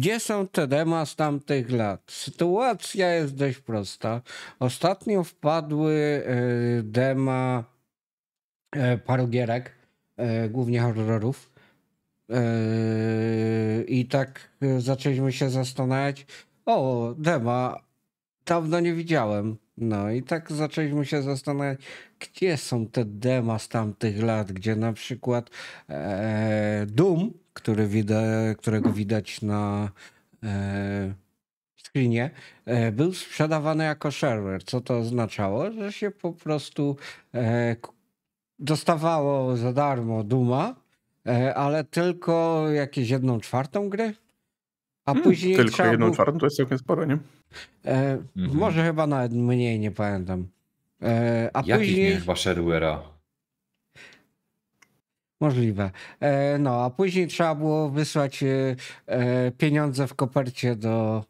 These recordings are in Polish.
Gdzie są te dema z tamtych lat? Sytuacja jest dość prosta. Ostatnio wpadły e, dema e, paru gierek, e, głównie horrorów. I tak zaczęliśmy się zastanawiać, o, dema, dawno nie widziałem. No i tak zaczęliśmy się zastanawiać, gdzie są te dema z tamtych lat, gdzie na przykład e, Doom, który którego widać na e, screenie, e, był sprzedawany jako shareware, co to oznaczało, że się po prostu e, dostawało za darmo Duma, e, ale tylko jakieś jedną czwartą gry, a hmm, później... Tylko jedną czwartą, to jest całkiem sporo, nie? E, mhm. Może chyba nawet mniej, nie pamiętam. E, a Jakich później... chyba Możliwe. E, no, a później trzeba było wysłać e, e, pieniądze w kopercie do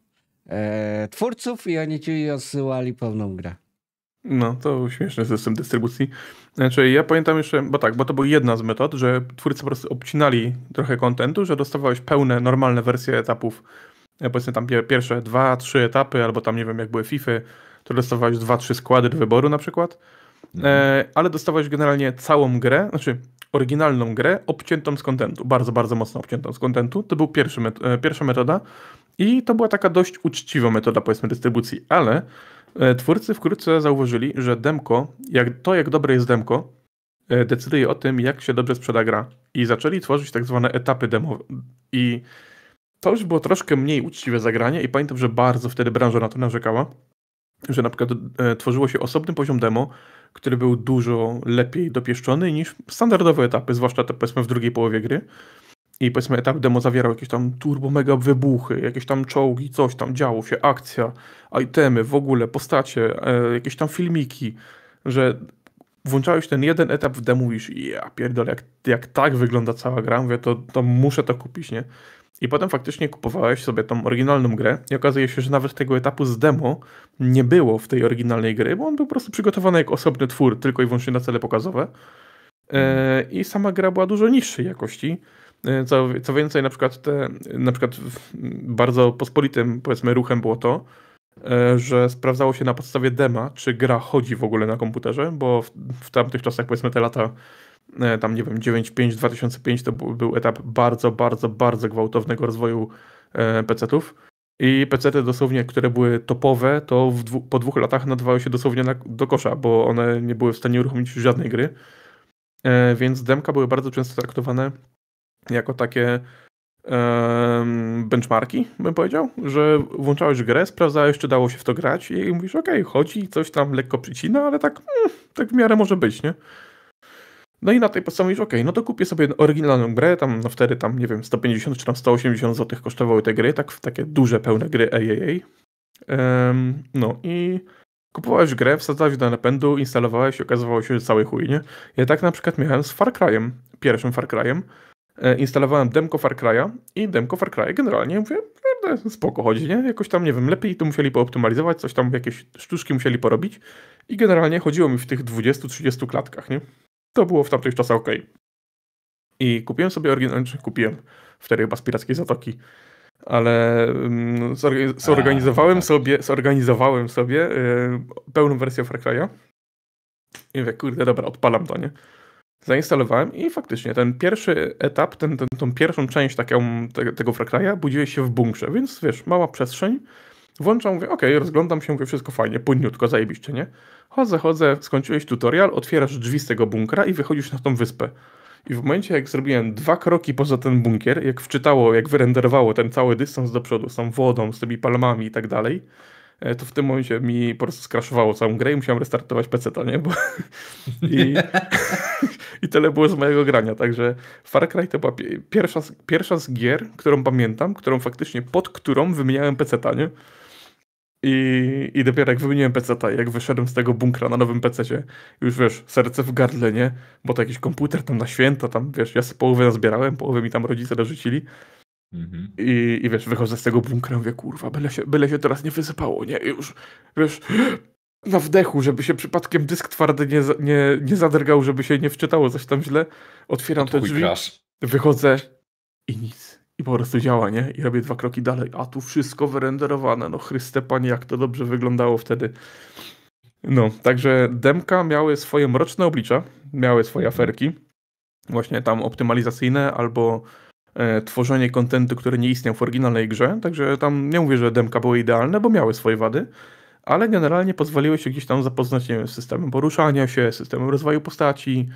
e, twórców i oni ci odsyłali pełną grę. No, to śmieszny system dystrybucji. Znaczy, ja pamiętam jeszcze, bo tak, bo to była jedna z metod, że twórcy po prostu obcinali trochę kontentu, że dostawałeś pełne, normalne wersje etapów E, powiedzmy tam pierwsze dwa, trzy etapy, albo tam nie wiem jak były FIFA, y, to dostawałeś dwa, trzy składy do wyboru na przykład, e, mhm. ale dostawałeś generalnie całą grę, znaczy oryginalną grę obciętą z kontentu, bardzo, bardzo mocno obciętą z kontentu. To był met e, pierwsza metoda i to była taka dość uczciwa metoda powiedzmy dystrybucji, ale twórcy wkrótce zauważyli, że demko, jak, to jak dobre jest demko, decyduje o tym, jak się dobrze sprzeda gra. I zaczęli tworzyć tak zwane etapy demowe. I to już było troszkę mniej uczciwe zagranie i pamiętam, że bardzo wtedy branża na to narzekała, że na przykład e, tworzyło się osobny poziom demo, który był dużo lepiej dopieszczony niż standardowe etapy, zwłaszcza te powiedzmy w drugiej połowie gry. I powiedzmy etap demo zawierał jakieś tam turbo mega wybuchy, jakieś tam czołgi, coś tam działo się, akcja, itemy, w ogóle postacie, e, jakieś tam filmiki, że włączałeś ten jeden etap w demo, mówisz, ja pierdolę, jak, jak tak wygląda cała gra, mówię, to, to muszę to kupić, nie? I potem faktycznie kupowałeś sobie tą oryginalną grę i okazuje się, że nawet tego etapu z demo nie było w tej oryginalnej gry, bo on był po prostu przygotowany jak osobny twór, tylko i wyłącznie na cele pokazowe. E, I sama gra była dużo niższej jakości. E, co, co więcej, na przykład, te, na przykład bardzo pospolitym powiedzmy ruchem było to, e, że sprawdzało się na podstawie dema, czy gra chodzi w ogóle na komputerze, bo w, w tamtych czasach, powiedzmy te lata E, tam nie wiem, 9.5-2005 to był etap bardzo, bardzo, bardzo gwałtownego rozwoju e, PC-ów. I PC-ty dosłownie, które były topowe, to dwu, po dwóch latach nadawały się dosłownie na, do kosza, bo one nie były w stanie uruchomić żadnej gry. E, więc demka były bardzo często traktowane jako takie e, benchmarki, bym powiedział, że włączałeś grę, sprawdzałeś, czy dało się w to grać i mówisz, okej, okay, chodzi, coś tam lekko przycina, ale tak, mm, tak w miarę może być, nie? No i na tej podstawie mówisz, ok, no to kupię sobie oryginalną grę, tam no wtedy tam, nie wiem, 150 czy tam 180 zł kosztowały te gry, tak w takie duże, pełne gry AAA. Um, no i kupowałeś grę, wsadzałeś do napędu, instalowałeś i okazywało się, że cały chuj, nie? Ja tak na przykład miałem z Far Cry'em, pierwszym Far Cry'em, e, instalowałem demko Far Cry'a i demko Far Cry'a generalnie mówię, no, spoko chodzi, nie? Jakoś tam, nie wiem, lepiej to musieli pooptymalizować, coś tam, jakieś sztuczki musieli porobić i generalnie chodziło mi w tych 20-30 klatkach, nie? To było w tamtych czasach ok. I kupiłem sobie oryginalny, znaczy, kupiłem wtedy chyba z Pirackiej Zatoki, ale mm, zorganizowałem, tak. sobie, zorganizowałem sobie y, pełną wersję Far Cry'a. I mówię, kurde, dobra, odpalam to, nie? Zainstalowałem i faktycznie ten pierwszy etap, ten, ten, tą pierwszą część taką, te, tego Far Cry'a budziłeś się w bunkrze, więc wiesz, mała przestrzeń, Włączam, mówię, okej, okay, rozglądam się, mówię, wszystko fajnie, płynniutko, zajebiście, nie? Chodzę, chodzę, skończyłeś tutorial, otwierasz drzwi z tego bunkra i wychodzisz na tą wyspę. I w momencie, jak zrobiłem dwa kroki poza ten bunkier, jak wczytało, jak wyrenderowało ten cały dystans do przodu z tą wodą, z tymi palmami i tak dalej, e, to w tym momencie mi po prostu skraszowało całą grę i musiałem restartować PC, to nie? Bo... I... I tyle było z mojego grania. Także Far Cry to była pierwsza, pierwsza z gier, którą pamiętam, którą faktycznie pod którą wymieniałem PC, nie? I, I dopiero jak wymieniłem pc jak wyszedłem z tego bunkra na nowym PC-cie, już wiesz, serce w gardle, nie? Bo to jakiś komputer tam na święta, tam wiesz, ja z połowę zbierałem, połowę mi tam rodzice dorzucili. Mhm. I, I wiesz, wychodzę z tego bunkra, mówię, kurwa, byle się, byle się teraz nie wysypało, nie? I już, wiesz, na wdechu, żeby się przypadkiem dysk twardy nie, nie, nie zadrgał, żeby się nie wczytało coś tam źle. Otwieram Od te drzwi, wychodzę i nic. I po prostu działa, nie? I robię dwa kroki dalej. A tu wszystko wyrenderowane. No Chryste Panie, jak to dobrze wyglądało wtedy. No, także demka miały swoje mroczne oblicza, miały swoje aferki, właśnie tam optymalizacyjne albo e, tworzenie kontentu, który nie istniał w oryginalnej grze. Także tam nie mówię, że demka były idealne, bo miały swoje wady, ale generalnie pozwoliły się gdzieś tam zapoznać, nie wiem, z systemem poruszania się, systemem rozwoju postaci,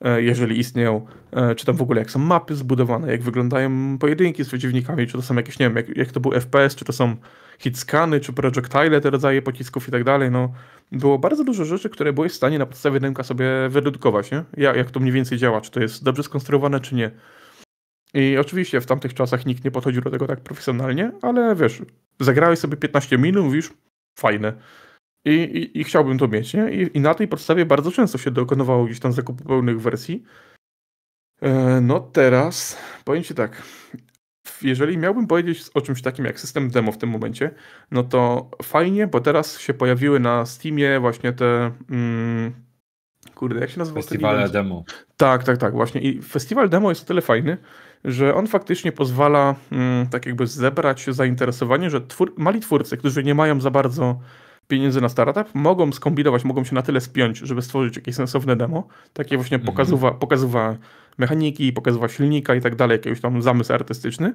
E, jeżeli istnieją, e, czy tam w ogóle jak są mapy zbudowane, jak wyglądają pojedynki z przeciwnikami, czy to są jakieś, nie wiem, jak, jak to był FPS, czy to są hitscany, czy projectile, te rodzaje pocisków i tak dalej, no było bardzo dużo rzeczy, które byłeś w stanie na podstawie jedynka sobie wydedukować, nie? Ja jak to mniej więcej działa, czy to jest dobrze skonstruowane, czy nie. I oczywiście w tamtych czasach nikt nie podchodził do tego tak profesjonalnie, ale wiesz, zagrałeś sobie 15 minut, mówisz, fajne i, i, i chciałbym to mieć, nie? I, I, na tej podstawie bardzo często się dokonywało gdzieś tam zakupu pełnych wersji. E, no teraz, powiem Ci tak, jeżeli miałbym powiedzieć o czymś takim jak system demo w tym momencie, no to fajnie, bo teraz się pojawiły na Steamie właśnie te... Mm, kurde, jak się nazywa? Festiwale demo. Tak, tak, tak, właśnie. I festiwal demo jest o tyle fajny, że on faktycznie pozwala mm, tak jakby zebrać zainteresowanie, że twór mali twórcy, którzy nie mają za bardzo pieniędzy na startup, mogą skombinować, mogą się na tyle spiąć, żeby stworzyć jakieś sensowne demo. Takie właśnie mhm. pokazywa, mechaniki, pokazywa silnika i tak dalej, jakiś tam zamysł artystyczny.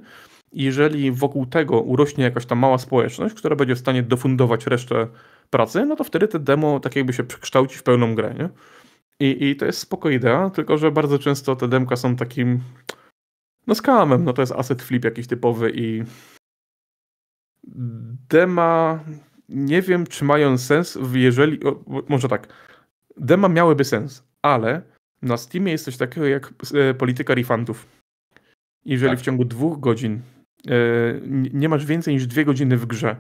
jeżeli wokół tego urośnie jakaś tam mała społeczność, która będzie w stanie dofundować resztę pracy, no to wtedy te demo tak jakby się przekształci w pełną grę, nie? I, I to jest spoko idea, tylko że bardzo często te demka są takim no skamem, no to jest asset flip jakiś typowy i dema nie wiem, czy mają sens, jeżeli. O, może tak. Dema miałyby sens, ale na Steamie jest coś takiego jak e, polityka refundów. Jeżeli tak. w ciągu dwóch godzin e, nie masz więcej niż dwie godziny w grze,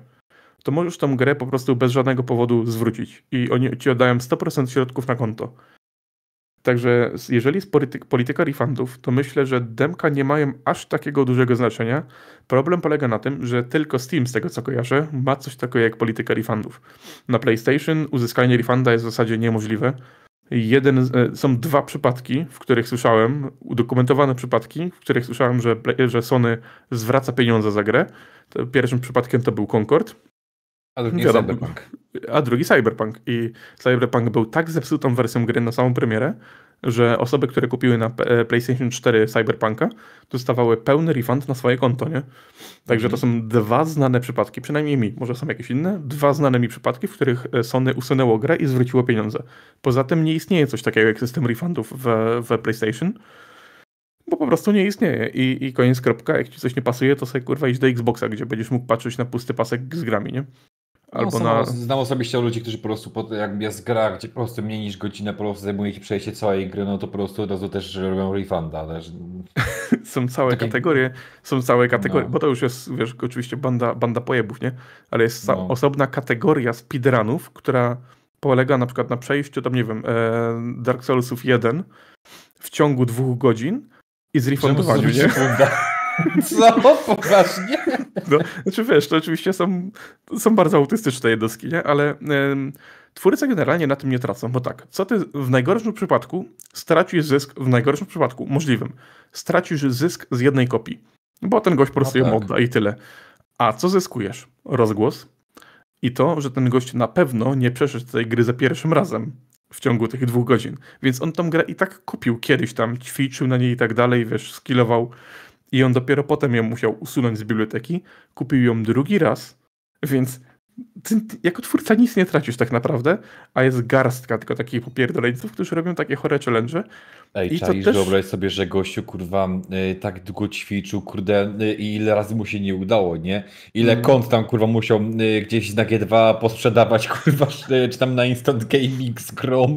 to możesz tą grę po prostu bez żadnego powodu zwrócić i oni ci oddają 100% środków na konto. Także jeżeli jest polityk, polityka refundów, to myślę, że demka nie mają aż takiego dużego znaczenia. Problem polega na tym, że tylko Steam, z tego co kojarzę, ma coś takiego jak polityka refundów. Na PlayStation uzyskanie refunda jest w zasadzie niemożliwe. Jeden, e, są dwa przypadki, w których słyszałem, udokumentowane przypadki, w których słyszałem, że, że Sony zwraca pieniądze za grę. Pierwszym przypadkiem to był Concord, a drugi wiadomo, Cyberpunk. A drugi Cyberpunk. I Cyberpunk był tak zepsutą wersją gry na samą premierę, że osoby, które kupiły na e, PlayStation 4 Cyberpunka, dostawały pełny refund na swoje konto, nie? Także mhm. to są dwa znane przypadki, przynajmniej mi, może są jakieś inne, dwa znane mi przypadki, w których e, Sony usunęło grę i zwróciło pieniądze. Poza tym nie istnieje coś takiego jak system refundów w, w PlayStation, bo po prostu nie istnieje I, i koniec kropka, jak ci coś nie pasuje, to sobie kurwa idź do Xboxa, gdzie będziesz mógł patrzeć na pusty pasek z grami, nie? No, Albo no, na... Znam osobiście ludzi, którzy po prostu, po, jak jest gra, gdzie po prostu mniej niż godzinę po prostu zajmuje się przejście całej gry, no to po prostu od razu też robią refunda. Też... są całe Takie... kategorie, są całe kategorie, no. bo to już jest, wiesz, oczywiście banda, banda pojebów, nie? Ale jest no. osobna kategoria speedrunów, która polega na przykład na przejściu, tam nie wiem, e, Dark Soulsów 1 w ciągu dwóch godzin i zrefundowaniem, nie? Co? Poważnie? No, znaczy wiesz, to oczywiście są, są bardzo autystyczne jednostki, nie? ale ym, twórcy generalnie na tym nie tracą, bo tak, co ty w najgorszym przypadku stracisz zysk, w najgorszym przypadku możliwym, stracisz zysk z jednej kopii, bo ten gość po prostu no tak. ją odda i tyle. A co zyskujesz? Rozgłos i to, że ten gość na pewno nie przeszedł tej gry za pierwszym razem w ciągu tych dwóch godzin. Więc on tą grę i tak kupił kiedyś tam, ćwiczył na niej i tak dalej, wiesz, skillował. I on dopiero potem ją musiał usunąć z biblioteki, kupił ją drugi raz, więc ty, ty, jako twórca nic nie tracisz tak naprawdę, a jest garstka tylko takich popierdoleńców, którzy robią takie chore challenge, Ej, I czaisz, też... wyobraź sobie, że gościu, kurwa, y, tak długo ćwiczył, kurde, y, ile razy mu się nie udało, nie? Ile mm. kont tam, kurwa, musiał y, gdzieś na G2 posprzedawać, kurwa, czy, tam na Instant Gaming z Chrome,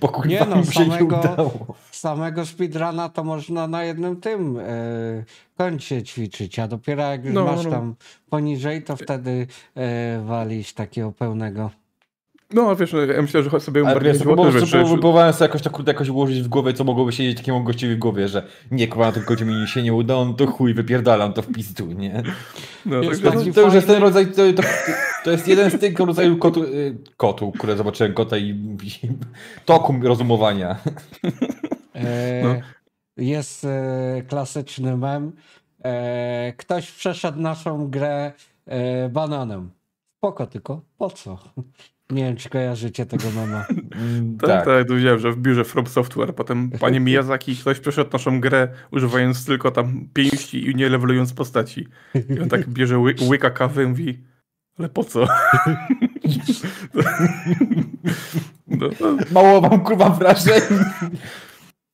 bo kurwa nie, no, mu się samego, nie udało. Samego speedruna to można na jednym tym y, ćwiczyć, a dopiero jak już no, masz no. tam poniżej, to wtedy y, walić takiego pełnego. No wiesz, no, ja myślę, że sobie Ale bardziej bo, bo, Próbowałem sobie jakoś tak jakoś ułożyć w głowie, co mogłoby siedzieć takiemu gościowi w głowie, że nie, kurwa, tylko mi się nie uda, on to chuj, wypierdalam to w pistu, nie? No, tak, to, to, to już jest ten rodzaj, to, to, to, jest jeden z tych rodzajów kotu, y, kotu które zobaczyłem, kota i, i toku rozumowania. E, no. Jest e, klasyczny mem. E, ktoś przeszedł naszą grę bananem. Poko tylko, po co? Nie wiem, czy kojarzycie tego mema. Mm. tak, tak, tak, widziałem, że w biurze From Software potem panie Miyazaki ktoś przeszedł naszą grę używając tylko tam pięści i nie levelując postaci. I on tak bierze ły łyka kawy i mówi, ale po co? no, no. Mało mam kurwa wrażeń.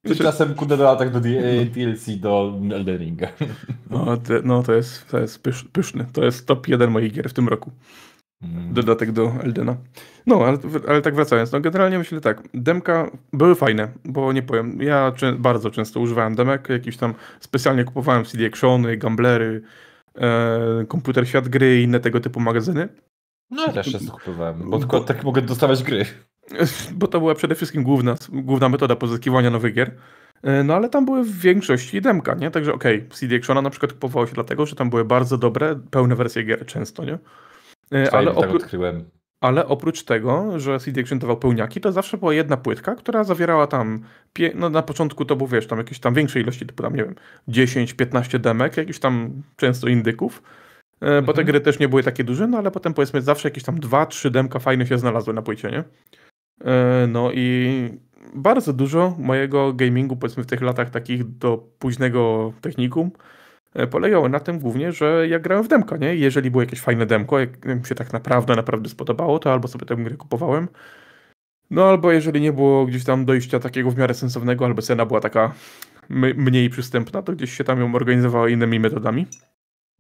Tymczasem kudę atak do DLC e, do Elden Ringa. No, no to jest, to jest pyszny. To jest top jeden moich gier w tym roku. Mhm. dodatek do Eldena. No, ale, ale, tak wracając, no generalnie myślę tak, demka były fajne, bo nie powiem, ja czy, bardzo często używałem demek, jakiś tam specjalnie kupowałem CD Actiony, Gamblery, e, Komputer Świat Gry i inne tego typu magazyny. No ja też często kupowałem, bo, tylko tak mogę dostawać gry. Bo to była przede wszystkim główna, główna metoda pozyskiwania nowych gier. E, no ale tam były w większości demka, nie? Także okej, okay, CD Actiona na przykład kupowało się dlatego, że tam były bardzo dobre, pełne wersje gier często, nie? E, ale, opró- tak odkryłem. ale oprócz tego, że CD Action dawał pełniaki, to zawsze była jedna płytka, która zawierała tam, pie- no na początku to był wiesz, tam jakieś tam większe ilości, typu tam nie wiem, 10-15 demek, jakichś tam często indyków, e, bo mhm. te gry też nie były takie duże, no ale potem powiedzmy zawsze jakieś tam 2-3 demka fajne się znalazły na płycie, nie? E, no i bardzo dużo mojego gamingu, powiedzmy w tych latach takich do późnego technikum, E, polegały na tym głównie, że ja grałem w demko, nie? Jeżeli było jakieś fajne demko, jak mi się tak naprawdę, naprawdę spodobało, to albo sobie tę grę kupowałem, no albo jeżeli nie było gdzieś tam dojścia takiego w miarę sensownego, albo cena była taka mniej przystępna, to gdzieś się tam ją organizowało innymi metodami.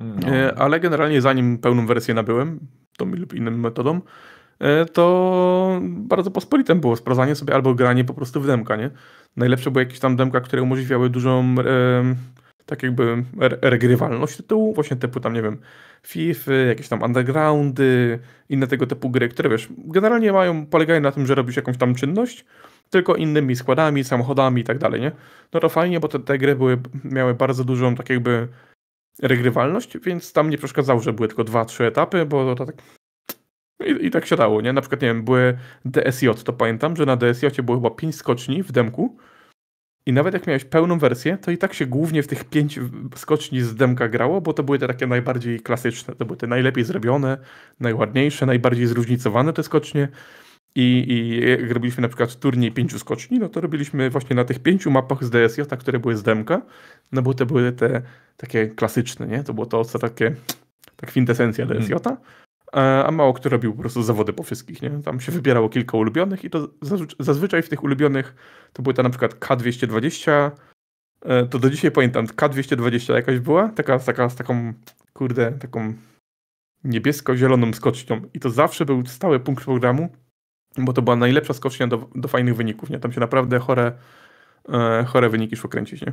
No. E, ale generalnie zanim pełną wersję nabyłem, tą lub innym metodą, e, to bardzo pospolitem było sprawdzanie sobie albo granie po prostu w demka, nie? Najlepsze były jakieś tam demka, które umożliwiały dużą tak jakby re regrywalność tytułu, właśnie typu tam, nie wiem, FIFA, jakieś tam undergroundy, inne tego typu gry, które wiesz, generalnie mają, polegają na tym, że robisz jakąś tam czynność, tylko innymi składami, samochodami i tak dalej, nie? No to fajnie, bo te, te gry były, miały bardzo dużą tak jakby regrywalność, więc tam nie przeszkadzało, że były tylko dwa, trzy etapy, bo to tak i, I, tak się dało, nie? Na przykład, nie wiem, były DSJ, to pamiętam, że na DSJ było chyba pięć skoczni w demku, i nawet jak miałeś pełną wersję, to i tak się głównie w tych pięć skoczni z demka grało, bo to były te takie najbardziej klasyczne, to były te najlepiej zrobione, najładniejsze, najbardziej zróżnicowane te skocznie. I, I, jak robiliśmy na przykład turniej pięciu skoczni, no to robiliśmy właśnie na tych pięciu mapach z DSJ, tak, które były z demka, no bo to były te takie klasyczne, nie? To było to, co takie, ta kwintesencja DSJ, E, a mało kto robił po prostu zawody po wszystkich, nie? Tam się wybierało kilka ulubionych i to zazwyczaj w tych ulubionych to były ta na przykład K220, e, to do dzisiaj pamiętam, K220 jakaś była, taka, taka z taką, kurde, taką niebiesko-zieloną skocznią i to zawsze był stały punkt programu, bo to była najlepsza skocznia do, do fajnych wyników, nie? Tam się naprawdę chore, e, chore wyniki szło kręcić, nie?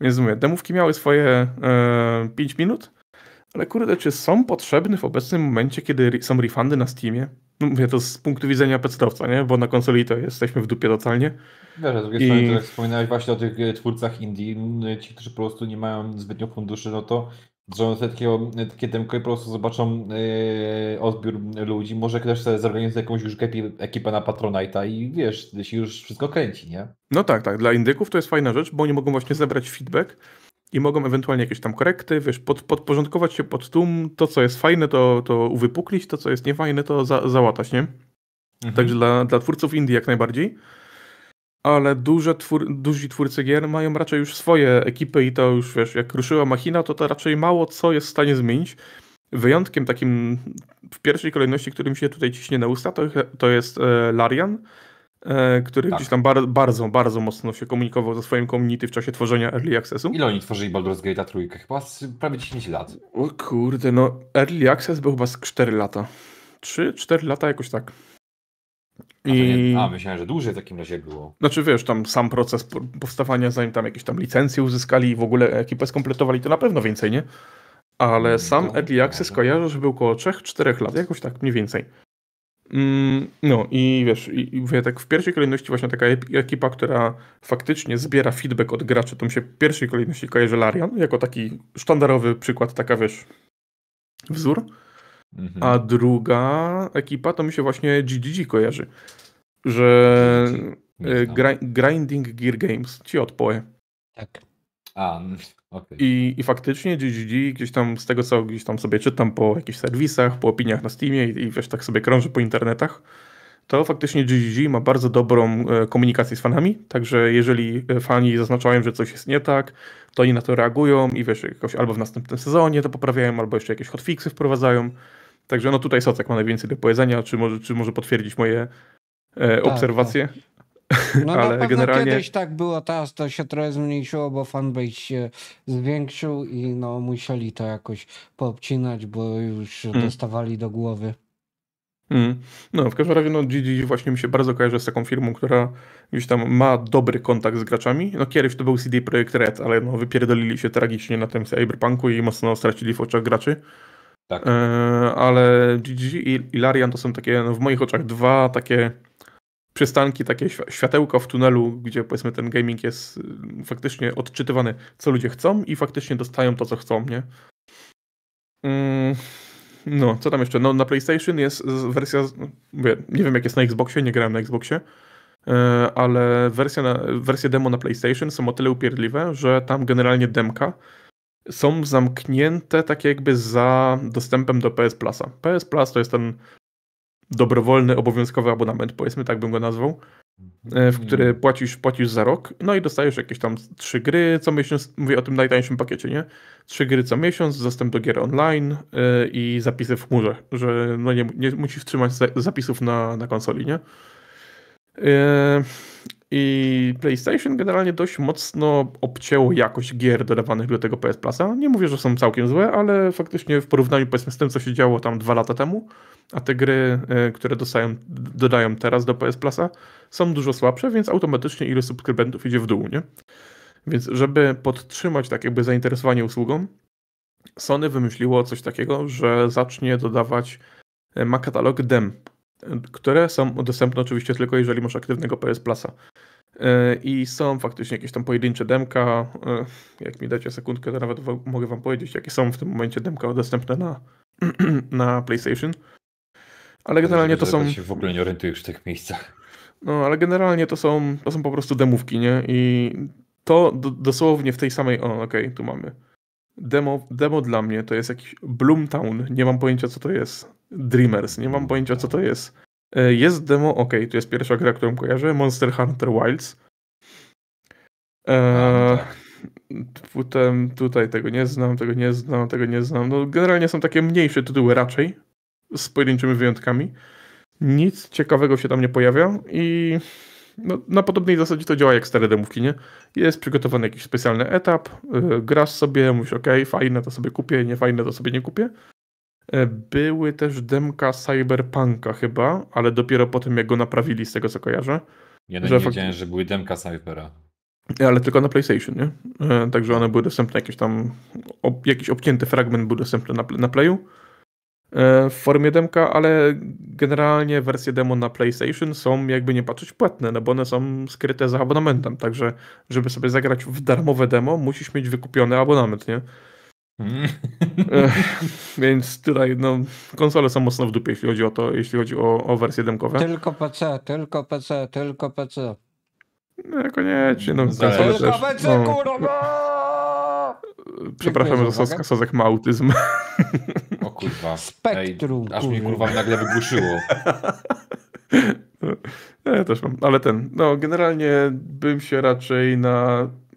Więc mówię, demówki miały swoje 5 minut, ale kurde, czy są potrzebne w obecnym momencie, kiedy są refundy na Steamie? No mówię to z punktu widzenia pecetowca, nie? Bo na konsoli to jesteśmy w dupie totalnie. Wiesz, z drugiej I... strony, tak jak wspominałeś właśnie o tych e, twórcach indie, no, ci, którzy po prostu nie mają zbytnio funduszy, no to że takiego, e, takie demko i po prostu zobaczą yy, odbiór ludzi. Może ktoś sobie zorganizuje jakąś już ekipę na Patronite'a i wiesz, się już wszystko kręci, nie? No tak, tak. Dla indyków to jest fajna rzecz, bo oni mogą właśnie zebrać feedback i mogą ewentualnie jakieś tam korekty, wiesz, pod, podporządkować się pod tłum, to co jest fajne to, to uwypuklić, to co jest niefajne to za, załatać, nie? Mhm. Także dla, dla twórców indie jak najbardziej. Ale duże twór, duzi twórcy gier mają raczej już swoje ekipy i to już, wiesz, jak ruszyła machina, to to raczej mało co jest w stanie zmienić. Wyjątkiem takim w pierwszej kolejności, którym się tutaj ciśnie na usta, to, to jest e, Larian, E, który tak. gdzieś tam bar bardzo, bardzo mocno się komunikował ze swoim community w czasie tworzenia Early Accessu. Ile oni tworzyli Baldur's Gate'a trójkę? Chyba prawie 10 lat. O kurde, no Early Access był chyba z 4 lata. 3-4 lata jakoś tak. I... A, nie, a, myślałem, że dłużej w takim razie było. Znaczy wiesz, tam sam proces powstawania, zanim tam jakieś tam licencje uzyskali i w ogóle ekipę skompletowali, to na pewno więcej, nie? Ale mm, sam Early Access kojarzę, że był około 3-4 lat, jakoś tak mniej więcej. Mm, no i wiesz, i, i mówię tak w pierwszej kolejności właśnie taka ekipa, która faktycznie zbiera feedback od graczy, to mi się w pierwszej kolejności kojarzy Larian, jako taki sztandarowy przykład, taka wiesz, wzór. Mhm. A druga ekipa to mi się właśnie GGG kojarzy, że e, Grinding Gear Games, ci od Tak. A, mm, okay. I, I faktycznie GGG gdzieś tam z tego, co gdzieś tam sobie czytam po jakichś serwisach, po opiniach na Steamie i, i wiesz, tak sobie krążę po internetach, to faktycznie GGG ma bardzo dobrą e, komunikację z fanami, także jeżeli e, fani zaznaczają, że coś jest nie tak, to oni na to reagują i wiesz, jakoś albo w następnym sezonie to poprawiają, albo jeszcze jakieś hotfixy wprowadzają. Także no tutaj Socek ma najwięcej do powiedzenia, czy może, czy może potwierdzić moje e, tak, obserwacje. Tak. No ale na generalnie... kiedyś tak było, teraz to się trochę zmniejszyło, bo fanbase się zwiększył i no musieli to jakoś poobcinać, bo już mm. dostawali do głowy. Mm. No, w każdym razie no, GG właśnie mi się bardzo kojarzy z taką firmą, która gdzieś tam ma dobry kontakt z graczami. No kiedyś to był CD Projekt Red, ale no wypierdolili się tragicznie na tym cyberpunku i mocno stracili w oczach graczy. Tak. E, ale GG i Ilarian to są takie no, w moich oczach dwa takie przystanki, takie światełko w tunelu, gdzie powiedzmy ten gaming jest y, faktycznie odczytywany, co ludzie chcą i faktycznie dostają to, co chcą, nie? Mm, no, co tam jeszcze? No, na PlayStation jest wersja, nie wiem jak jest na Xboxie, nie grałem na Xboxie, e, ale wersja na, wersje demo na PlayStation są o tyle upierdliwe, że tam generalnie demka są zamknięte tak jakby za dostępem do PS Plusa. PS Plus to jest ten dobrowolny, obowiązkowy abonament, powiedzmy, tak bym go nazwał, e, w który mhm. płacisz, płacisz za rok, no i dostajesz jakieś tam trzy gry co miesiąc, mówię o tym najtańszym pakiecie, nie? Trzy gry co miesiąc, dostęp do gier online e, i zapisy w chmurze, że no nie, nie musisz trzymać zapisów na, na konsoli, nie? E, i PlayStation generalnie dość mocno obcięło jakość gier dodawanych do tego PS Plusa. Nie mówię, że są całkiem złe, ale faktycznie w porównaniu powiedzmy z tym, co się działo tam dwa lata temu, a te gry, e, które dostają, dodają teraz do PS Plusa, są dużo słabsze, więc automatycznie ilość subskrybentów idzie w dół, nie? Więc żeby podtrzymać tak jakby zainteresowanie usługą, Sony wymyśliło coś takiego, że zacznie dodawać, e, ma katalog dem, które są dostępne oczywiście tylko jeżeli masz aktywnego PS Plusa. I są faktycznie jakieś tam pojedyncze demka. E, jak mi dacie sekundkę, to nawet mogę wam powiedzieć, jakie są w tym momencie demka dostępne na, na PlayStation. Ale generalnie to są. się w ogóle nie orientujesz w tych miejscach. No, ale generalnie to są, to są po prostu demówki, nie? I to do, dosłownie w tej samej. O, okej, okay, tu mamy. Demo, demo dla mnie to jest jakiś Bloomtown. Nie mam pojęcia, co to jest. Dreamers. Nie mam mm. pojęcia, co to jest. E, jest demo, okej. to jest pierwsza gra, którą kojarzę, Monster Hunter Wilds. Eee, potem tutaj tego nie znam, tego nie znam, tego nie znam. No, generalnie są takie mniejsze tytuły raczej, z pojedynczymi wyjątkami. Nic ciekawego się tam nie pojawia i no, na podobnej zasadzie to działa jak stare demówki, nie? Jest przygotowany jakiś specjalny etap, yy, grasz sobie, mówisz ok, fajne to sobie kupię, nie fajne to sobie nie kupię. E, były też demka Cyberpunka chyba, ale dopiero po tym jak go naprawili z tego co kojarzę. Ja no że nie fakt... wiedziałem, że były demka Cybera. Ale tylko na PlayStation, nie? E, także one były dostępne jakieś tam, ob, jakiś obcięty fragment był dostępny na, na Playu e, w formie demka, ale generalnie wersje demo na PlayStation są jakby nie patrzeć płatne, no bo one są skryte za abonamentem, także żeby sobie zagrać w darmowe demo, musisz mieć wykupiony abonament, nie? Mm. Więc tutaj no, konsole są mocno w dupie, jeśli chodzi o to, jeśli chodzi o, o wersję demkową. Tylko PC, tylko PC, tylko PC. No, koniecznie, no, konsole tylko też, PC, no. kurwa! Przepraszam, że Sozek ma autyzm. O kurwa. Spektrum. Ej, aż mnie kurwa nagle wygłuszyło. Ja też mam, ale ten. No, generalnie bym się raczej na.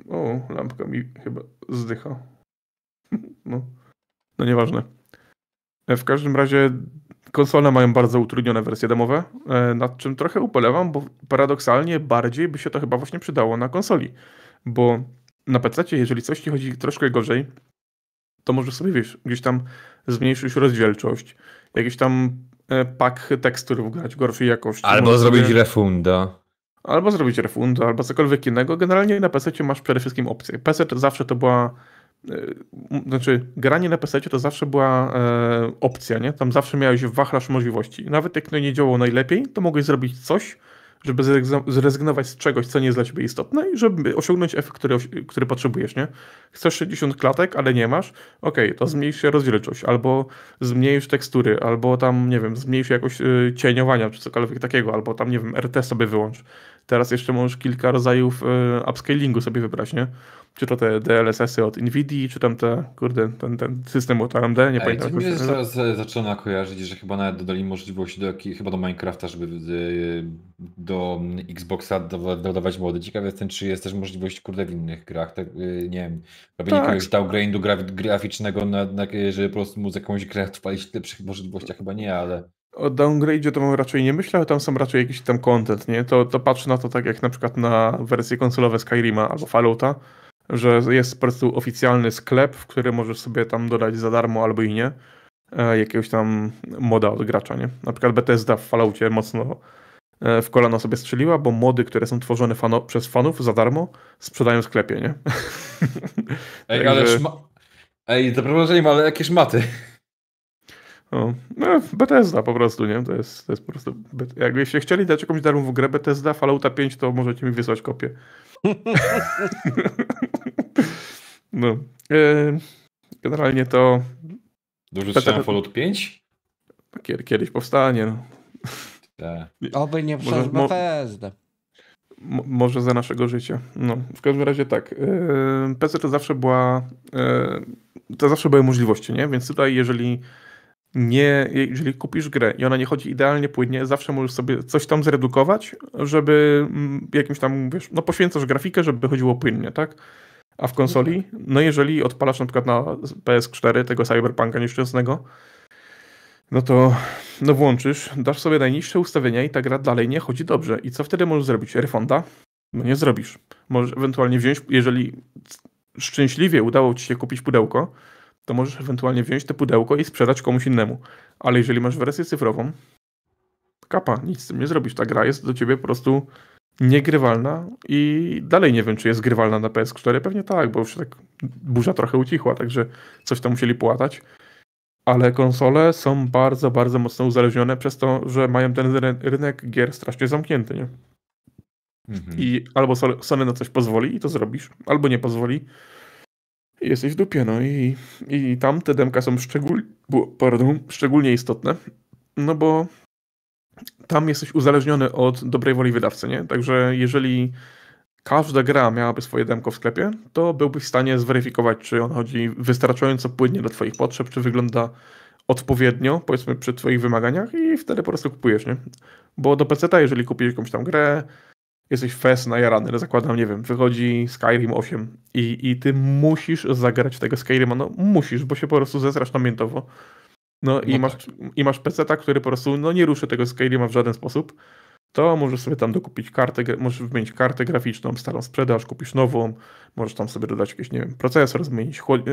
O, lampka mi chyba zdycha. No, no nieważne. E, w każdym razie konsole mają bardzo utrudnione wersje demowe, e, nad czym trochę upolewam, bo paradoksalnie bardziej by się to chyba właśnie przydało na konsoli. Bo na PC, jeżeli coś ci chodzi troszkę gorzej, to możesz sobie, wiesz, gdzieś tam zmniejszyć rozdzielczość, jakiś tam e, pak tekstur grać gorszej jakości. Albo zrobić sobie... refunda. Albo zrobić refunda, albo cokolwiek innego. Generalnie na PC masz przede wszystkim opcje. PC zawsze to była E, znaczy granie na PC to zawsze była e, opcja, nie? Tam zawsze miałeś wachlarz możliwości. Nawet jak to nie działało najlepiej, to mogłeś zrobić coś, żeby zrezygnować z czegoś, co nie jest dla ciebie istotne i żeby osiągnąć efekt, który, który potrzebujesz, nie? Chcesz 60 klatek, ale nie masz, ok, to zmniejsz rozdzielczość, albo zmniejsz tekstury, albo tam, nie wiem, zmniejsz jakoś e, cieniowania, czy cokolwiek takiego, albo tam, nie wiem, RT sobie wyłącz. Teraz jeszcze możesz kilka rodzajów y, upscalingu sobie wybrać, nie? Czy to te DLSS-y od NVIDII, czy tam te, kurde, ten, ten system od AMD, nie pamiętam. pamiętam. Mi się teraz e, zaczyna kojarzyć, że chyba nawet dodali możliwość do, chyba do Minecrafta, żeby e, do Xboxa dodawać młody. Ciekawe jestem, czy jest też możliwość, kurde, w innych grach, tak, e, nie wiem, robienie tak. jakiegoś downgrade'u graficznego, na, na, żeby po prostu móc jakąś grę odpalić w lepszych możliwościach, chyba nie, ale o to raczej nie myślę, ale tam są raczej jakiś tam content, nie? To, to patrzę na to tak jak na przykład na wersje konsolowe Skyrima albo Fallouta, że jest po prostu oficjalny sklep, w który możesz sobie tam dodać za darmo albo i nie e, jakiegoś tam moda od gracza, nie? Na przykład Bethesda w Falloutie mocno e, w kolano sobie strzeliła, bo mody, które są tworzone fano, przez fanów za darmo, sprzedają w sklepie, nie? Ej, ale szma... Ej, to ale jakieś maty. No, no, Bethesda po prostu, nie? To jest, to jest po prostu... Jakbyście chcieli dać jakąś darmową grę Bethesda, Fallouta 5, to możecie mi wysłać kopię. no. E, generalnie to... Dużo Bethesda... Fallout 5? Kier, kiedyś powstanie, no. Tak. Oby nie przez może, Bethesda. może za naszego życia. No, w każdym razie tak. E, PC to zawsze była... E, to zawsze były możliwości, nie? Więc tutaj jeżeli nie, jeżeli kupisz grę i ona nie chodzi idealnie płynnie, zawsze możesz sobie coś tam zredukować, żeby mm, jakimś tam, wiesz, no poświęcasz grafikę, żeby chodziło płynnie, tak? A w konsoli, no jeżeli odpalasz na przykład na PS4 tego Cyberpunka nieszczęsnego, no to no włączysz, dasz sobie najniższe ustawienia i ta gra dalej nie chodzi dobrze. I co wtedy możesz zrobić? Refonda? No nie zrobisz. Możesz ewentualnie wziąć, jeżeli szczęśliwie udało ci się kupić pudełko, to możesz ewentualnie wziąć te pudełko i sprzedać komuś innemu. Ale jeżeli masz wersję cyfrową, kapa, nic z tym nie zrobisz. Ta gra jest do ciebie po prostu niegrywalna i dalej nie wiem, czy jest grywalna na PS4. Pewnie tak, bo już tak burza trochę ucichła, także coś tam musieli płatać. Ale konsole są bardzo, bardzo mocno uzależnione przez to, że mają ten rynek gier strasznie zamknięty, nie? Mhm. I albo Sony na coś pozwoli i to zrobisz, albo nie pozwoli jesteś w dupie, no i, i tam te demka są szczegól, pardon, szczególnie istotne, no bo tam jesteś uzależniony od dobrej woli wydawcy, nie? Także jeżeli każda gra miałaby swoje demko w sklepie, to byłbyś w stanie zweryfikować, czy on chodzi wystarczająco płynnie do twoich potrzeb, czy wygląda odpowiednio, powiedzmy, przy twoich wymaganiach i wtedy po prostu kupujesz, nie? Bo do PC-ta, jeżeli kupisz jakąś tam grę, jesteś fes najarany, no zakładam, nie wiem, wychodzi Skyrim 8 i, i ty musisz zagrać tego Skyrima, no musisz, bo się po prostu zezrasz namiętowo. No i no masz, tak. i masz PC-ta, który po prostu no, nie ruszy tego Skyrima w żaden sposób, to możesz sobie tam dokupić kartę, możesz wymienić kartę graficzną, starą sprzedaż, kupisz nową, możesz tam sobie dodać jakiś, nie wiem, procesor, zmienić, chło, yy,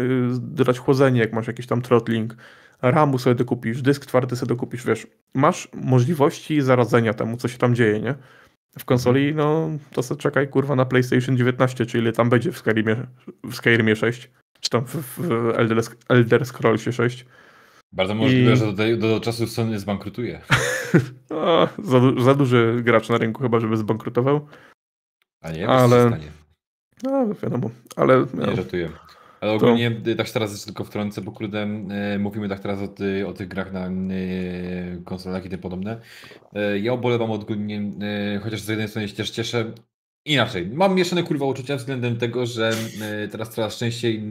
dodać chłodzenie, jak masz jakiś tam throttling, RAMu sobie dokupisz, dysk twardy sobie dokupisz, wiesz, masz możliwości zaradzenia temu, co się tam dzieje, nie? w konsoli, no to czekaj kurwa na PlayStation 19, czyli tam będzie w Skyrimie, w Skyrimie 6, czy tam w, w Elder, Elder Scrollsie 6. Bardzo możliwe, I... że do, do czasu Sony zbankrutuje. no, za, za duży gracz na rynku chyba, żeby zbankrutował. A nie, ale... No wiadomo, ale... Nie no, żartuję. Ale ogólnie to... Y, tak teraz tylko wtrącę, bo kurde, y, mówimy tak teraz o, ty, o tych grach na y, konsolach i tym podobne. Yy, ja obolewam odgórnie, chociaż z jednej strony się też cieszę, Inaczej, mam mieszane kurwa uczucia względem tego, że teraz coraz częściej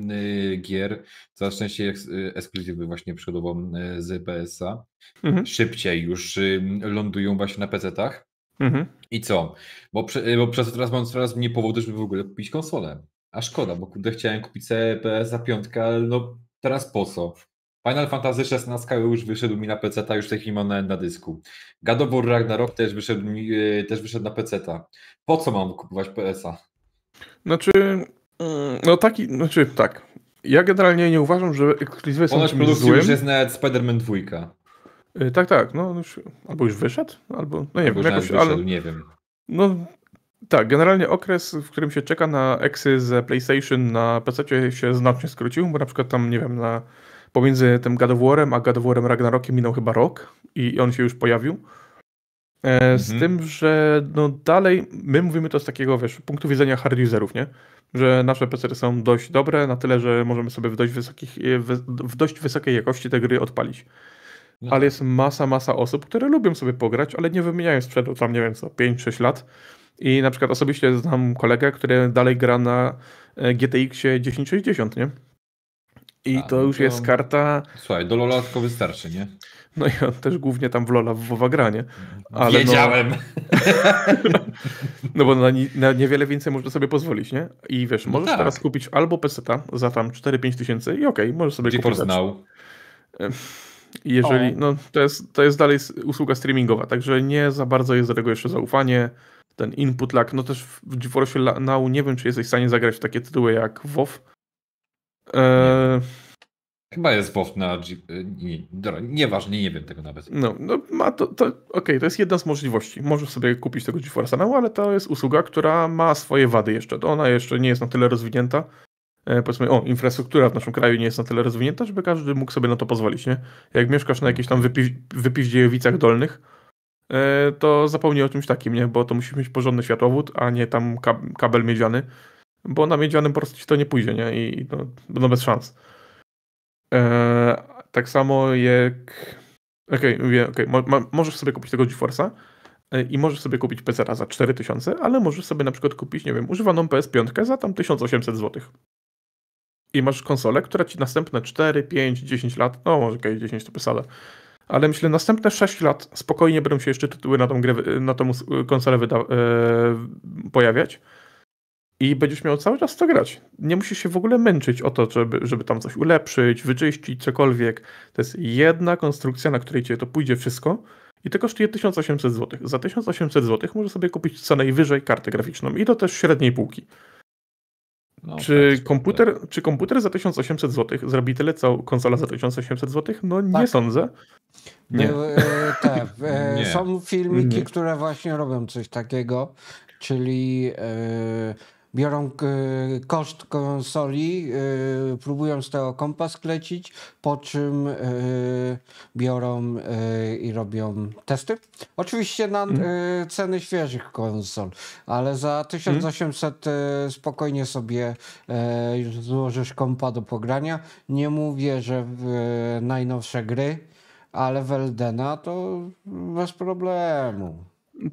gier, coraz częściej ekskluzywy właśnie przychodzą z PSa, mhm. szybciej już lądują właśnie na PC-tach. Mhm. I co? Bo, bo przez to teraz mam coraz mniej powodów, żeby w ogóle kupić konsolę. A szkoda, bo kiedy chciałem kupić PS za piątkę, ale no teraz po co? Final Fantasy XVI już wyszedł mi na PC, już w tej mam na, na dysku. God Ragnarok też wyszedł, mi, e, też wyszedł na PC. -ta. Po co mam kupować PS-a? Znaczy, mm, no taki, znaczy tak. Ja generalnie nie uważam, że ekskluzywy są czymś złym. już jest nawet Spider-Man 2. E, tak, tak, no, no już, albo już wyszedł, albo, no nie albo wiem. Jakoś, wyszedł, ale, nie wiem. No tak, generalnie okres, w którym się czeka na eksy z PlayStation na PC się znacznie skrócił, bo na przykład tam, nie wiem, na, pomiędzy tym God of War'em a God of War'em Ragnarokiem minął chyba rok i on się już pojawił. E, z mhm. tym, że no dalej, my mówimy to z takiego, wiesz, punktu widzenia hard userów, nie? Że nasze PC są dość dobre, na tyle, że możemy sobie w dość, wysokich, e, w dość wysokiej jakości te gry odpalić. No. Ale tak. jest masa, masa osób, które lubią sobie pograć, ale nie wymieniają sprzętu tam, nie wiem co, 5-6 lat i na przykład osobiście znam kolegę, który dalej gra na e, GTX 1060, nie? I A, tak, to no już to... jest karta. Słuchaj, do Lola tylko wystarczy, nie? No i on też głównie tam w Lola w WoWa Ale no- Wiedziałem. No, no bo na, na, niewiele więcej można sobie pozwolić, nie? I wiesz, no możesz no tak. teraz kupić albo peseta za tam 4-5 tysięcy i okej, okay, możesz sobie GeForce kupić. znał. E, jeżeli, o. no to jest, to jest dalej usługa streamingowa, także nie za bardzo jest do tego jeszcze zaufanie ten input lag. No też w GeForce Now nie wiem, czy jesteś w stanie zagrać w takie tytuły jak WoW. E, Chyba jest WoW na G... E, nie, Nieważne, nie wiem tego nawet. No, no ma to, to okej, okay, to jest jedna z możliwości. Możesz sobie kupić tego GeForce Now, ale to jest usługa, która ma swoje wady jeszcze. To ona jeszcze nie jest na tyle rozwinięta. E, powiedzmy, o, infrastruktura w naszym kraju nie jest na tyle rozwinięta, żeby każdy mógł sobie na to pozwolić, nie? Jak mieszkasz na jakichś tam wypi wypiździejowicach dolnych, E, to zapomnij o czymś takim, nie? Bo to musi mieć porządny światłowód, a nie tam kabel miedziany. Bo na miedzianym po prostu ci to nie pójdzie, nie? I no, no bez szans. Eee, tak samo jak... Okej, okay, mówię, okay. Mo możesz sobie kupić tego GeForce'a e, i możesz sobie kupić pc za 4000, ale możesz sobie na przykład kupić, nie wiem, używaną PS5 za tam 1800 zł. I masz konsolę, która ci następne 4, 5, 10 lat, no może okay, 10 to pesada, ale myślę, następne 6 lat spokojnie będą się jeszcze tytuły na tą, grę, na tą konsolę wyda, e, pojawiać i będziesz miał cały czas to grać. Nie musisz się w ogóle męczyć o to, żeby, żeby tam coś ulepszyć, wyczyścić, cokolwiek. To jest jedna konstrukcja, na której cię to pójdzie wszystko i to kosztuje 1800 zł. Za 1800 zł możesz sobie kupić co najwyżej kartę graficzną i to też średniej półki. No, czy, tak, komputer, tak. czy komputer za 1800 zł zrobi tyle, co konsola za 1800 zł? No nie tak. sądzę. No, nie. Były, e, te, tak, nie. Są filmiki, nie. które właśnie robią coś takiego, czyli e, biorą e, koszt konsoli, e, próbują z tego kompas sklecić, po czym e, biorą i robią testy. Oczywiście na mm. ceny świeżych konsol, ale za 1800 mm. spokojnie sobie złożysz kompa do pogrania. Nie mówię, że najnowsze gry, ale Weldena to bez problemu.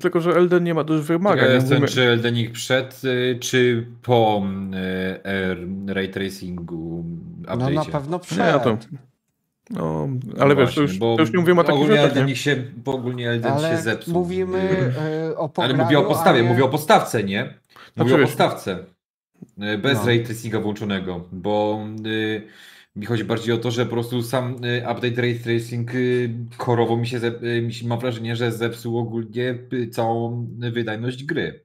Tylko, że Elden nie ma dużych wymagań. Ja jestem, czy Elden ich przed, y, czy po e, ray tracingu update'cie. No na pewno przed. Nie, to... No, ale no wiesz, właśnie, to, już, to już nie mówimy o takich rzeczach. Elden się, ogólnie Elden ale się zepsuł. mówimy y, o pobraniu, Ale mówię o podstawie, ale... mówię o podstawce, nie? Tak, mówię o podstawce. Bez no. ray tracinga włączonego, bo... Mi chodzi bardziej o to, że po prostu sam y, update ray tracing y, korowo mi się, y, mi się mam wrażenie, że zepsuł ogólnie całą wydajność gry.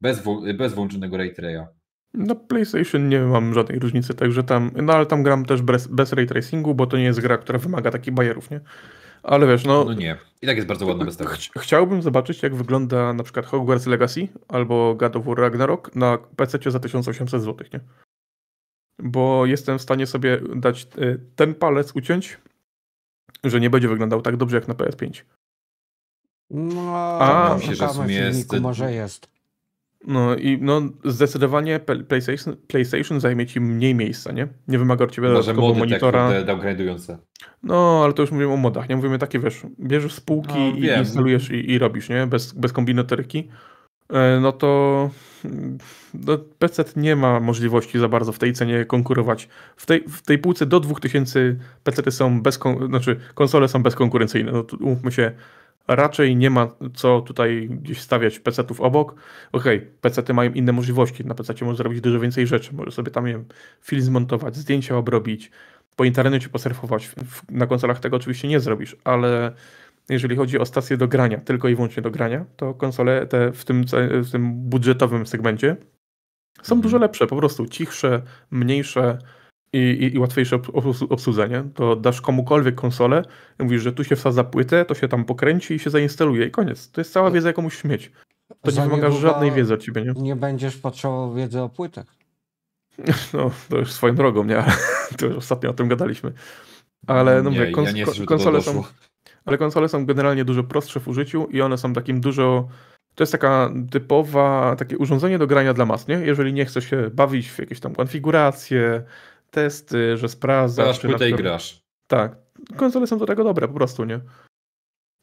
Bez, bez włączonego ray traya. Na no, PlayStation nie mam żadnej różnicy, także tam, no ale tam gram też bez, bez ray tracingu, bo to nie jest gra, która wymaga takich bajerów, nie? Ale wiesz, no. No nie, i tak jest bardzo ładna wystawa. Ch chciałbym zobaczyć, jak wygląda na przykład Hogwarts Legacy albo God of War Ragnarok na PC za 1800 zł, nie? bo jestem w stanie sobie dać e, ten palec uciąć, że nie będzie wyglądał tak dobrze jak na PS5. No, a myślę, że w sumie jest... może jest. No i no, zdecydowanie PlayStation, PlayStation zajmie ci mniej miejsca, nie? Nie wymaga od ciebie no, dodatkowo monitora. Te No, ale to już mówimy o modach, nie? Mówimy takie, wiesz, bierzesz spółki no, i wiem. instalujesz i, i, robisz, nie? Bez, bez kombinatorki. E, no to no, PC nie ma możliwości za bardzo w tej cenie konkurować. W tej, w tej półce do 2000 PC są bez, znaczy konsole są bezkonkurencyjne. No, umówmy się, raczej nie ma co tutaj gdzieś stawiać pc obok. Okej, okay, PC-ty mają inne możliwości. Na PC możesz zrobić dużo więcej rzeczy. Możesz sobie tam, nie wiem, film zmontować, zdjęcia obrobić, po internecie posurfować. Na konsolach tego oczywiście nie zrobisz, ale jeżeli chodzi o stacje do grania, tylko i wyłącznie do grania, to konsole te w tym, w tym budżetowym segmencie są mhm. dużo lepsze, po prostu cichsze, mniejsze i, i, i łatwiejsze obsłudzenie. To dasz komukolwiek konsolę, mówisz, że tu się wsadza płytę, to się tam pokręci i się zainstaluje i koniec. To jest cała no. wiedza, jaką musisz mieć. To Za nie wymagasz żadnej wiedzy od ciebie, nie? Nie będziesz potrzebował wiedzy o płytach. No, to już swoją drogą, nie? to już ostatnio o tym gadaliśmy. Ale no, no nie, mówię, kons ja nie konsole są ale konsole są generalnie dużo prostsze w użyciu i one są takim dużo. To jest taka typowa, takie urządzenie do grania dla mas, nie? Jeżeli nie chce się bawić w jakieś tam konfiguracje, testy, że sprawdzasz. Grasz tutaj grasz. Tak. Konsole są do tego dobre po prostu, nie?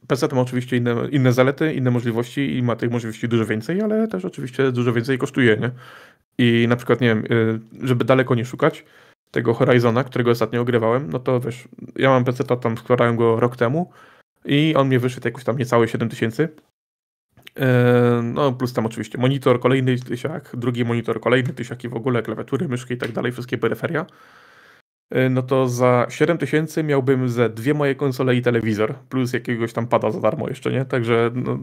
PC ma oczywiście inne, inne zalety, inne możliwości i ma tych możliwości dużo więcej, ale też oczywiście dużo więcej kosztuje, nie? I na przykład, nie wiem, y, żeby daleko nie szukać, tego Horizona, którego ostatnio ogrywałem, no to wiesz, ja mam PC, tam składałem go rok temu i on mnie wyszedł jakoś tam niecałe 7000. E, no, plus tam oczywiście monitor, kolejny tysiak, drugi monitor, kolejny tysiak i w ogóle klawiatury, myszki i tak dalej, wszystkie peryferia. E, no to za 7000 miałbym ze dwie moje konsole i telewizor, plus jakiegoś tam pada za darmo jeszcze, nie? Także no,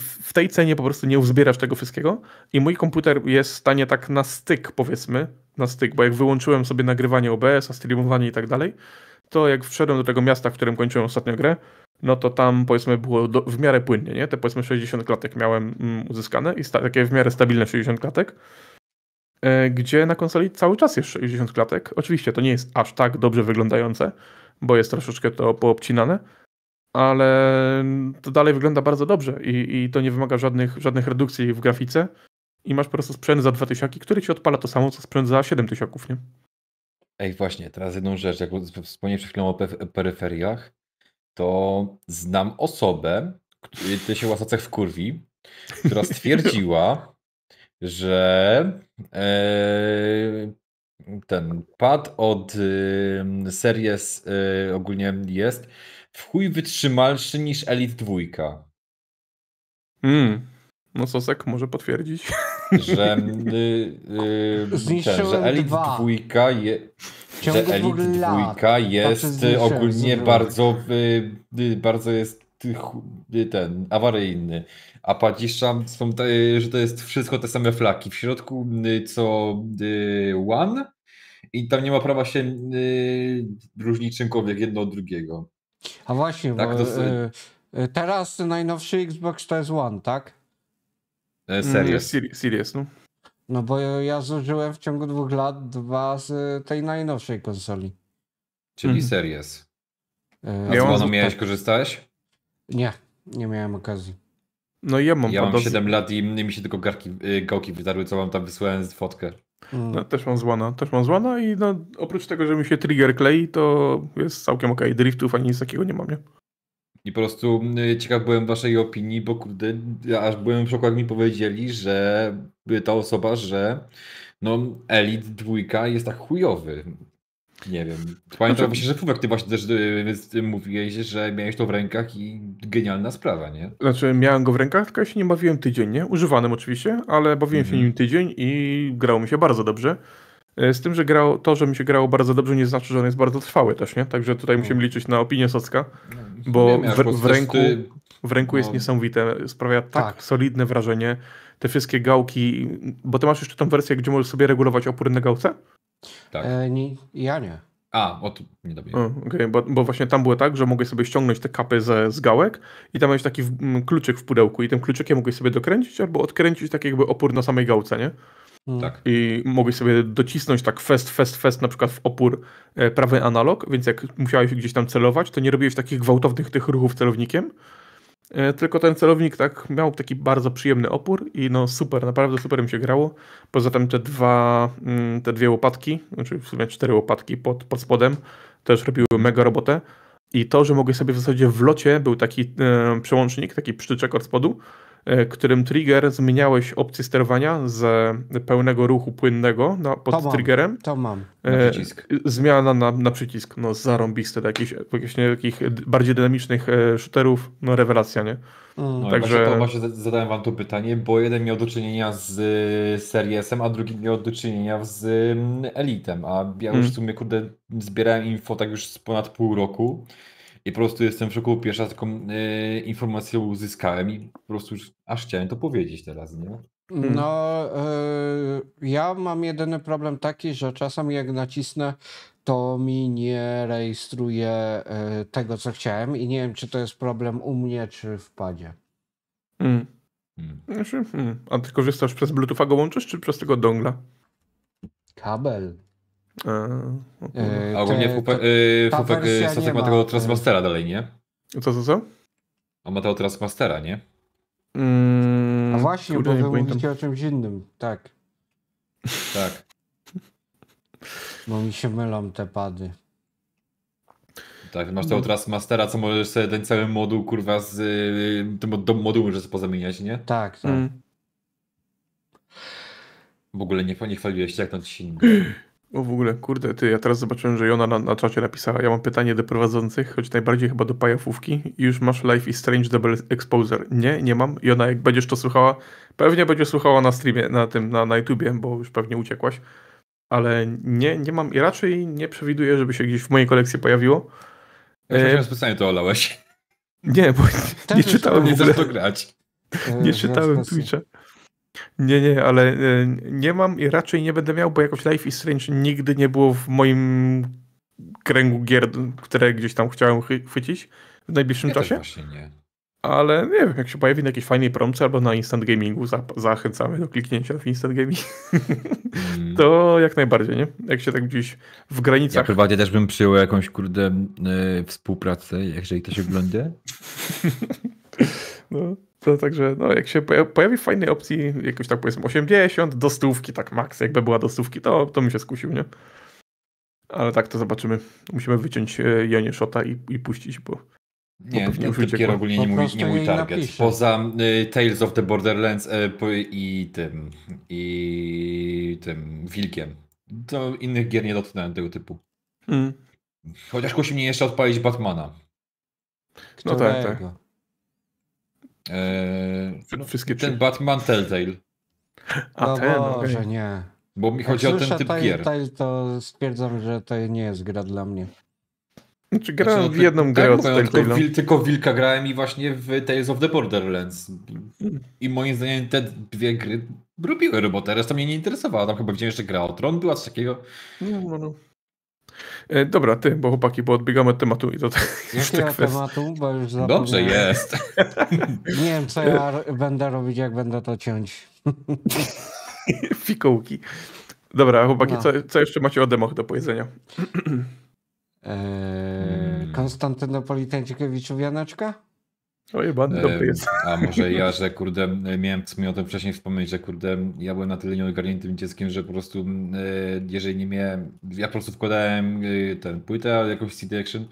w tej cenie po prostu nie uzbierasz tego wszystkiego i mój komputer jest w stanie tak na styk powiedzmy, na styk, bo jak wyłączyłem sobie nagrywanie OBS, a streamowanie i tak dalej, to jak wszedłem do tego miasta, w którym kończyłem ostatnią grę, no to tam powiedzmy było do, w miarę płynnie, nie? Te powiedzmy 60 klatek miałem mm, uzyskane i sta, takie w miarę stabilne 60 klatek, e, gdzie na konsoli cały czas jest 60 klatek. Oczywiście to nie jest aż tak dobrze wyglądające, bo jest troszeczkę to poobcinane, ale to dalej wygląda bardzo dobrze i, i to nie wymaga żadnych, żadnych redukcji w grafice. I masz po prostu sprzęt za 2000, który ci odpala to samo, co sprzęt za 7000, nie? Ej, właśnie, teraz jedną rzecz, jak wspomniałem przed chwilą o peryferiach, to znam osobę, która się łasacech w kurwi, która stwierdziła, że e, ten pad od y, Series y, ogólnie jest w chuj wytrzymalszy niż Elite dwójka. Mm. No Sosek może potwierdzić. Że, y, y, ten, że Elite dwa. dwójka je, że Elite dwójka jest y, ogólnie bardzo, y, y, bardzo jest y, ten awaryjny. A padziszam są, że to jest wszystko te same flaki. W środku co One i tam nie ma prawa się różnić czymkolwiek jedno od drugiego. A właśnie, tak, bo, to... y, teraz najnowszy Xbox to jest One, tak? Serio, series. Mm, no. No bo ja zużyłem w ciągu dwóch lat dwa z tej najnowszej konsoli. Czyli mm. Series. E, A z One miałeś, tak. korzystałeś? Nie, nie miałem okazji. No ja mam, ja mam 7 lat i mi się tylko garki, gałki y, wydarły, co wam tam wysłałem z fotkę. Mm. No, też mam złana, no. też mam złana no i no, oprócz tego, że mi się trigger klei, to jest całkiem okej. Okay. Driftów ani nic takiego nie mam, nie? I po prostu y, ciekaw byłem waszej opinii, bo kurde, ja aż byłem w szoku, jak mi powiedzieli, że ta osoba, że no Elite dwójka jest tak chujowy. Nie wiem. Pamiętam znaczy... właśnie, że Fubek, ty właśnie też y, mówiłeś, że miałeś to w rękach i genialna sprawa, nie? Znaczy miałem go w rękach, tylko się nie bawiłem tydzień, nie? używanym oczywiście, ale bawiłem mhm. się nim tydzień i grało mi się bardzo dobrze. E, z tym, że grało, to, że mi się grało bardzo dobrze, nie znaczy, że on jest bardzo trwały też, nie? Także tutaj musimy no. liczyć na opinię Socka, no, bo w, w, ręku, w ręku jest no. niesamowite. Sprawia tak, tak, solidne wrażenie. Te wszystkie gałki, bo ty masz jeszcze tą wersję, gdzie możesz sobie regulować opór na gałce? Tak. E, nie, ja nie. A, od, nie dobiję. Okay, bo, bo, właśnie tam było tak, że mogę sobie ściągnąć te kapy z gałek i tam jest taki w, m, kluczyk w pudełku i tym kluczykiem mogę sobie dokręcić albo odkręcić tak jakby opór na samej gałce, nie? Mm. Tak. I mogę sobie docisnąć tak fest, fest, fest na przykład w opór e, prawy analog, więc jak musiałeś gdzieś tam celować, to nie robiłeś takich gwałtownych tych ruchów celownikiem, E, tylko ten celownik tak miał taki bardzo przyjemny opór i no super, naprawdę super mi się grało. Poza tym te dwa, mm, te dwie łopatki, czyli znaczy w sumie cztery łopatki pod, pod spodem też robiły mega robotę. I to, że mogę sobie w zasadzie w locie, był taki e, przełącznik, taki przytyczek od spodu, E, którym trigger zmieniałeś opcję sterowania z pełnego ruchu płynnego na, pod to mam, triggerem. to mam. Na e, przycisk. Zmiana na, na przycisk. No zarąbiste do jakichś, właśnie takich bardziej dynamicznych e, shooterów, no rewelacja, nie? Mm. No, Także... Właśnie, właśnie zadałem wam to pytanie, bo jeden miał do czynienia z y, Seriesem, a drugi miał do czynienia z mm, Elitem, a ja już mm. w sumie, kurde, zbierałem info tak już z ponad pół roku i po prostu jestem w szoku. Pierwsza taką e, informację uzyskałem i po prostu już aż chciałem to powiedzieć teraz, nie? Hmm. No, e, ja mam jedyny problem taki, że czasem jak nacisnę, to mi nie rejestruje e, tego, co chciałem i nie wiem, czy to jest problem u mnie, czy w padzie. Hmm. hmm. Znaczy, hmm. A ty korzystasz przez Bluetootha go łączysz, czy przez tego dongla? Kabel. E, e, A ogólnie yy, Fufek Statek ma tego e. Transmastera dalej, nie? Co, co, co? On ma tego Transmastera, nie? Mm, A właśnie, bo wy mówicie o czymś innym, tak. Tak. Bo mi się mylą te pady. Tak, masz tego no. teraz mastera, co możesz sobie ten cały moduł, kurwa, z y, y, tym modułem, że pozamieniać, nie? Tak, tak. Mm. W ogóle nie, chwaliłeś się jak tam ci O w ogóle, kurde, ty, ja teraz zobaczyłem, że Jona na, na czacie napisała, ja mam pytanie do prowadzących, choć najbardziej chyba do pajafówki. Już masz Life i Strange Double Exposer. Nie, nie mam. Jona, jak będziesz to słuchała, pewnie będzie słuchała na streamie, na tym, na, na YouTubie, bo już pewnie uciekłaś. Ale nie, nie mam i raczej nie przewiduję, żeby się gdzieś w mojej kolekcji pojawiło. Ja e... specjalnie to olałeś. Nie, bo nie, czytałem w ogóle. Nie e, czytałem Twitcha. Nie, nie, ale e, nie mam i raczej nie będę miał, bo jakoś Life is Strange nigdy nie było w moim kręgu gier, które gdzieś tam chciałem chwycić w najbliższym ja czasie. Właśnie nie. Ale nie wiem, jak się pojawi na jakiejś fajnej promce albo na Instant Gamingu, za zachęcamy do kliknięcia w Instant Gaming, mm. to jak najbardziej, nie? Jak się tak gdzieś w granicach... Ja prywatnie też bym przyjął jakąś, kurde, e, współpracę, jeżeli ktoś się no. To także, no jak się pojawi w fajnej opcji, jakoś tak powiedzmy 80, do stówki, tak maks, jakby była do stówki, to, to mi się skusił, nie? Ale tak to zobaczymy. Musimy wyciąć e, Janie Szota i, i puścić, bo. Nie, bo ten gier ogólnie nie mój, nie mój target. Poza y, Tales of the Borderlands y, i tym. i tym Wilkiem. To innych gier nie dotknąłem tego typu. Hmm. Chociaż kusi mnie jeszcze odpalić Batmana. Którego? No tak, tak. Eee, no, wszystkie ten Batman Telltale. A no ten, Boże, okay. nie. Bo mi Jak chodzi o ten typ taj, gier. Taj, to stwierdzam, że to nie jest gra dla mnie. Znaczy grałem znaczy, no, w jedną tak, grę od tak, tylko, wil, tylko Wilka grałem i właśnie w Tales of the Borderlands. I moim zdaniem te dwie gry robiły robotę, reszta mnie nie interesowała. Tam chyba widziałem jeszcze gra o Tron, była coś takiego. No, no. E, dobra, ty, bo chłopaki, bo odbiegamy od tematu i do tak Jakiego tematu, bo już Dobrze jest. Nie wiem, co ja będę robić, jak będę to ciąć. Fikołki. Dobra, chłopaki, no. co, co, jeszcze macie o democh do powiedzenia? E, hmm. Konstantynopolitan Dzikiewicz Janeczka? Ojebany, dobry jest. A może ja, że kurde, miałem, mi o tym wcześniej wspomnieć, że kurde, ja byłem na tyle nieogarniętym dzieckiem, że po prostu, jeżeli nie miałem, ja po prostu wkładałem y, ten płytę, jakąś CD Action y,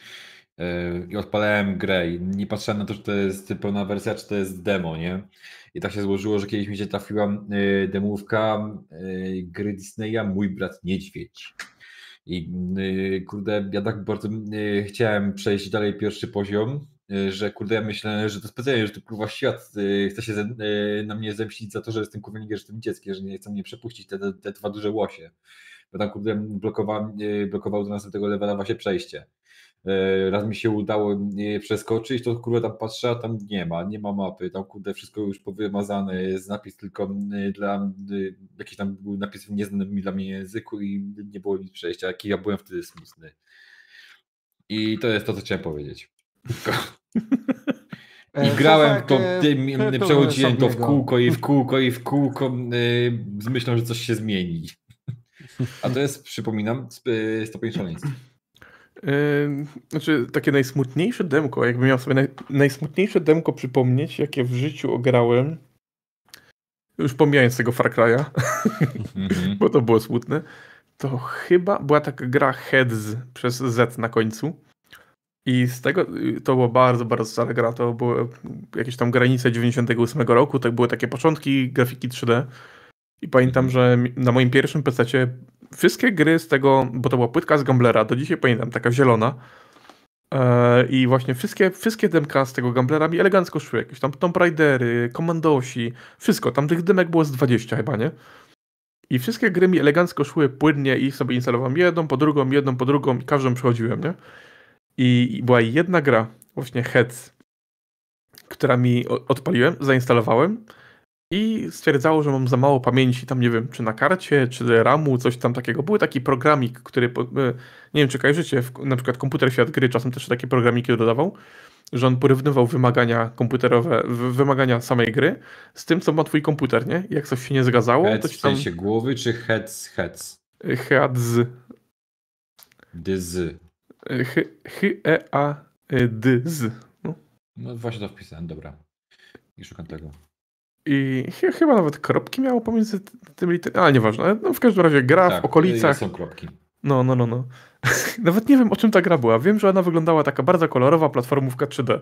i odpalałem grę i nie patrzyłem na to, czy to jest pełna wersja, czy to jest demo, nie? I tak się złożyło, że kiedyś mi się trafiła y, demówka gry Disneya Mój Brat Niedźwiedź. I kurde, ja tak bardzo chciałem przejść dalej pierwszy poziom, Y, że kurde, ja myślę, że to specjalnie, że to kurwa świat chce się y, na mnie zemścić za to, że jestem kurwa niegerzecznym dzieckiem, że nie chcą mnie przepuścić, te, te dwa duże łosie. Bo tam kurde blokował, y, blokował do następnego levela właśnie przejście. Raz mi się udało przeskoczyć, to kurwa tam patrzę, a tam nie ma, nie ma mapy, tam kurde wszystko już powymazane, jest napis tylko dla, jakiś tam był napis w nieznanym dla mnie języku i nie było nic przejścia, jaki ja byłem wtedy smutny. I to jest to, co chciałem powiedzieć. I grałem to e, tym, przechodziłem to w kółko i w kółko i w kółko e, z myślą, że coś się zmieni. A to jest, przypominam, e, stopień szaleństwa. Znaczy, takie najsmutniejsze demko, jakbym miał sobie naj, najsmutniejsze demko przypomnieć, jakie w życiu ograłem, już pomijając tego Far Cry'a, mm -hmm. bo to było smutne, to chyba była taka gra Heads przez Z na końcu. I z tego y, to było bardzo, bardzo stara gra. To były jakieś tam granice 98 roku, tak były takie początki grafiki 3D. I pamiętam, że na moim pierwszym PC wszystkie gry z tego, bo to była płytka z Gamblera, do dzisiaj pamiętam, taka zielona. E, I właśnie wszystkie, wszystkie demka z tego Gamblera mi elegancko szły. Jakieś tam Tomb Raidery, Komandosi, wszystko. Tam tych dymek było z 20 chyba, nie? I wszystkie gry mi elegancko szły płynnie i sobie instalowałem jedną po drugą, jedną po drugą i każdą przechodziłem, nie? I była jedna gra, właśnie Heads, która mi odpaliłem, zainstalowałem i stwierdzało, że mam za mało pamięci, tam nie wiem, czy na karcie, czy RAMu, coś tam takiego. Były taki programik, który, e, nie wiem, czy kojarzycie, na przykład komputer Świat Gry czasem też takie programiki dodawał, że on porównywał wymagania komputerowe, wymagania samej gry z tym, co ma twój komputer, nie? I jak coś się nie zgadzało, heads to ci tam... w sensie głowy, czy heads, heads? Heads. H-E-A-D-Z. E, no. no właśnie to wpisałem, dobra. I szukam tego. I chyba nawet kropki miało pomiędzy tymi literami. A nieważne, no w każdym razie gra tak, w okolicach. są kropki. No, no, no, no. nawet nie wiem o czym ta gra była. Wiem, że ona wyglądała taka bardzo kolorowa platformówka 3D.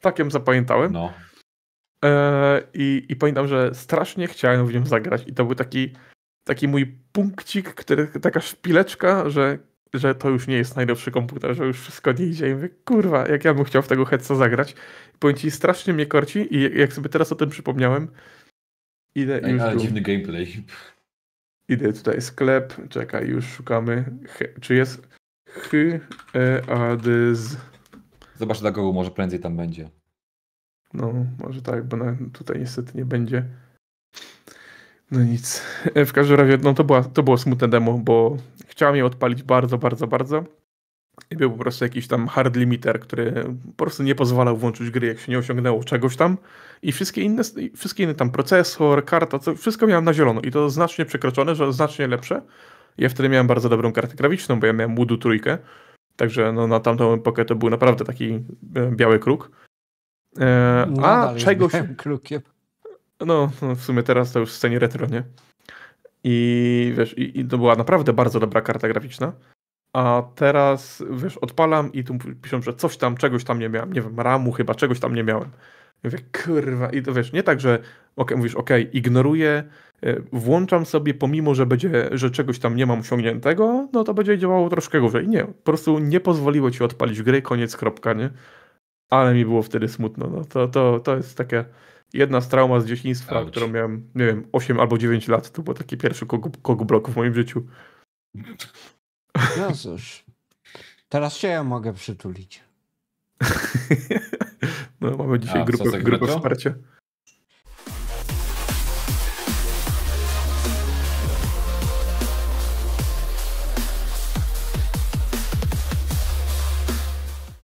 Tak ją zapamiętałem. No. E, i, I pamiętam, że strasznie chciałem w nią zagrać. I to był taki, taki mój punkcik, który, taka szpileczka, że że to już nie jest najlepszy komputer, że już wszystko nie idzie. I mówię, kurwa, jak ja bym chciał w tego headsa zagrać. I powiem ci, strasznie mnie korci i jak sobie teraz o tym przypomniałem, idę Ej, już Ale dziwny gameplay. Idę tutaj sklep, czekaj, już szukamy. He, czy jest hy e a d z Zobacz na Google, może prędzej tam będzie. No, może tak, bo na, tutaj niestety nie będzie. No nic. E, w każdym razie, no to, była, to było smutne demo, bo chciałem je odpalić bardzo, bardzo, bardzo. I był po prostu jakiś tam hard limiter, który po prostu nie pozwalał włączyć gry, jak się nie osiągnęło czegoś tam. I wszystkie inne, wszystkie inne tam procesor, karta, co, wszystko miałem na zielono. I to znacznie przekroczone, że znacznie lepsze. Ja wtedy miałem bardzo dobrą kartę graficzną, bo ja miałem Woodu trójkę. Także no, na tamtą epokę to był naprawdę taki e, biały kruk. E, no a czegoś. Krukiem. No, no, w sumie teraz to już w scenie retro, nie? I wiesz, i, i to była naprawdę bardzo dobra karta graficzna. A teraz, wiesz, odpalam i tu piszą, że coś tam, czegoś tam nie miałem, nie wiem, ramu chyba, czegoś tam nie miałem. mówię, kurwa, i to wiesz, nie tak, że okay, mówisz, ok, ignoruję, e, włączam sobie, pomimo, że będzie, że czegoś tam nie mam osiągniętego, no to będzie działało troszkę gorzej. Nie, po prostu nie pozwoliło ci odpalić gry, koniec, kropka, nie? Ale mi było wtedy smutno, no to, to, to jest takie Jedna z trauma z dzieciństwa, Ouch. którą miałem, nie wiem, 8 albo 9 lat, to był taki pierwszy kogublok w moim życiu. No cóż. Teraz się ja mogę przytulić. No, mamy dzisiaj A, grupę, grupę wsparcia.